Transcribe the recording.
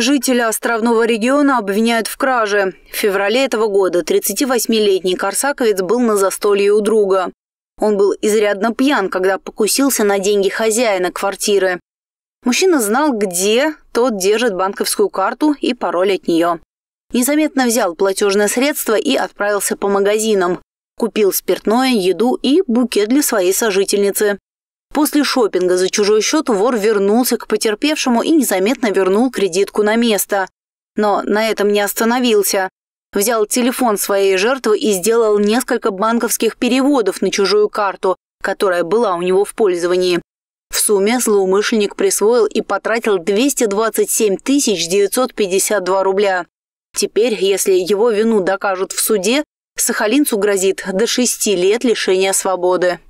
Жителя островного региона обвиняют в краже. В феврале этого года 38-летний корсаковец был на застолье у друга. Он был изрядно пьян, когда покусился на деньги хозяина квартиры. Мужчина знал, где тот держит банковскую карту и пароль от нее. Незаметно взял платежное средство и отправился по магазинам. Купил спиртное, еду и букет для своей сожительницы. После шопинга за чужой счет вор вернулся к потерпевшему и незаметно вернул кредитку на место. Но на этом не остановился. Взял телефон своей жертвы и сделал несколько банковских переводов на чужую карту, которая была у него в пользовании. В сумме злоумышленник присвоил и потратил 227 952 рубля. Теперь, если его вину докажут в суде, сахалинцу грозит до шести лет лишения свободы.